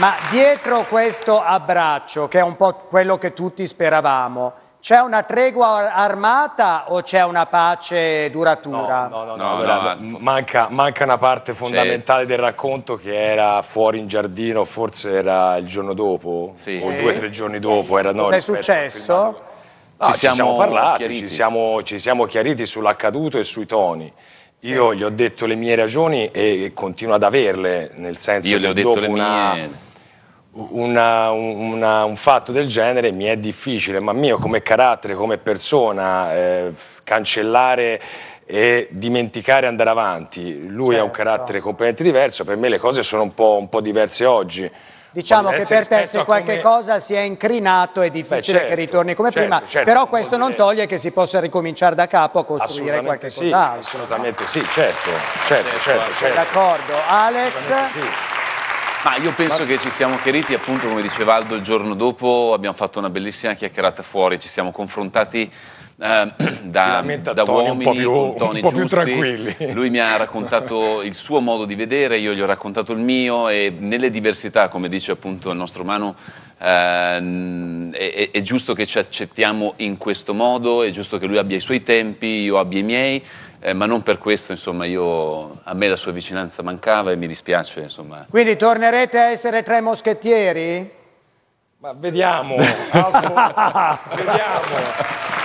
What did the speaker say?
Ma dietro questo abbraccio, che è un po' quello che tutti speravamo, c'è una tregua armata o c'è una pace duratura? No, no, no, no, allora, no. Manca, manca, una parte fondamentale del racconto che era fuori in giardino, forse era il giorno dopo, sì. o sì. due o tre giorni dopo. Era, no, è successo? No, ci, siamo ci, siamo parlati, ci siamo, ci siamo chiariti sull'accaduto e sui toni. Sì. Io gli ho detto le mie ragioni e continuo ad averle, nel senso Io che le ho detto le mie... Una una, una, un fatto del genere mi è difficile, ma mio come carattere, come persona, eh, cancellare e dimenticare andare avanti. Lui certo. ha un certo. carattere completamente diverso, per me le cose sono un po', un po diverse oggi. Diciamo che per te se qualche come... cosa si è incrinato è difficile Beh, certo, che ritorni come certo, prima, certo, però questo non toglie che si possa ricominciare da capo a costruire qualche sì, cos'altro. Assolutamente sì, certo, certo, certo. certo, D'accordo, certo. Alex? Sì. Ma io penso che ci siamo chiariti, appunto come diceva Aldo il giorno dopo, abbiamo fatto una bellissima chiacchierata fuori, ci siamo confrontati eh, da, da uomini un po' più, con toni po più tranquilli. Lui mi ha raccontato il suo modo di vedere, io gli ho raccontato il mio e nelle diversità, come dice appunto il nostro umano, Uh, ehm, è, è, giusto che ci accettiamo in questo modo, è giusto che lui abbia i suoi tempi, io abbia i miei, eh, ma non per questo, insomma, io, a me la sua vicinanza mancava e mi dispiace, insomma. Quindi tornerete a essere tre moschettieri? Ma vediamo, vediamo.